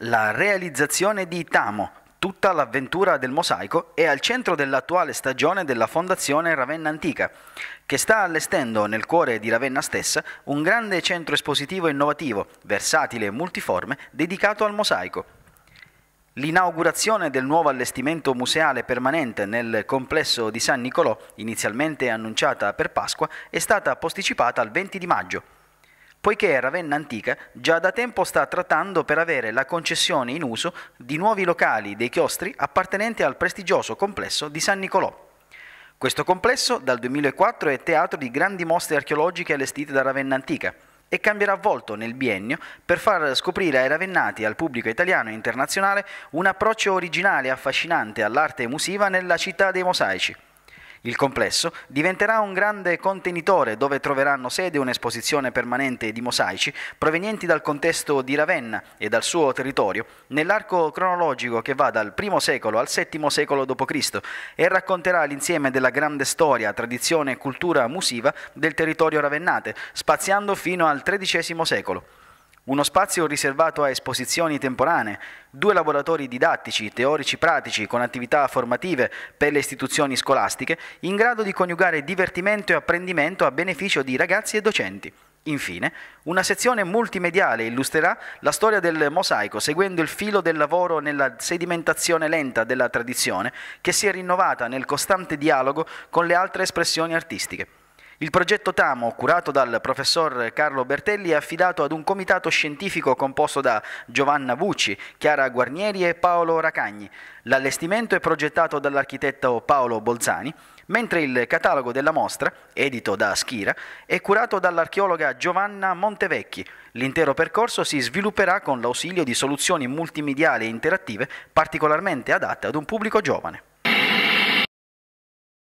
La realizzazione di Tamo, tutta l'avventura del mosaico, è al centro dell'attuale stagione della Fondazione Ravenna Antica, che sta allestendo nel cuore di Ravenna stessa un grande centro espositivo innovativo, versatile e multiforme, dedicato al mosaico. L'inaugurazione del nuovo allestimento museale permanente nel complesso di San Nicolò, inizialmente annunciata per Pasqua, è stata posticipata al 20 di maggio. Poiché Ravenna Antica già da tempo sta trattando per avere la concessione in uso di nuovi locali dei chiostri appartenenti al prestigioso complesso di San Nicolò. Questo complesso dal 2004 è teatro di grandi mostre archeologiche allestite da Ravenna Antica e cambierà volto nel biennio per far scoprire ai ravennati al pubblico italiano e internazionale un approccio originale e affascinante all'arte musiva nella città dei mosaici. Il complesso diventerà un grande contenitore dove troveranno sede un'esposizione permanente di mosaici provenienti dal contesto di Ravenna e dal suo territorio nell'arco cronologico che va dal I secolo al VII secolo d.C. e racconterà l'insieme della grande storia, tradizione e cultura musiva del territorio ravennate, spaziando fino al XIII secolo uno spazio riservato a esposizioni temporanee, due laboratori didattici, teorici pratici con attività formative per le istituzioni scolastiche in grado di coniugare divertimento e apprendimento a beneficio di ragazzi e docenti. Infine, una sezione multimediale illustrerà la storia del mosaico seguendo il filo del lavoro nella sedimentazione lenta della tradizione che si è rinnovata nel costante dialogo con le altre espressioni artistiche. Il progetto TAMO, curato dal professor Carlo Bertelli, è affidato ad un comitato scientifico composto da Giovanna Bucci, Chiara Guarnieri e Paolo Racagni. L'allestimento è progettato dall'architetto Paolo Bolzani, mentre il catalogo della mostra, edito da Schira, è curato dall'archeologa Giovanna Montevecchi. L'intero percorso si svilupperà con l'ausilio di soluzioni multimediali e interattive particolarmente adatte ad un pubblico giovane.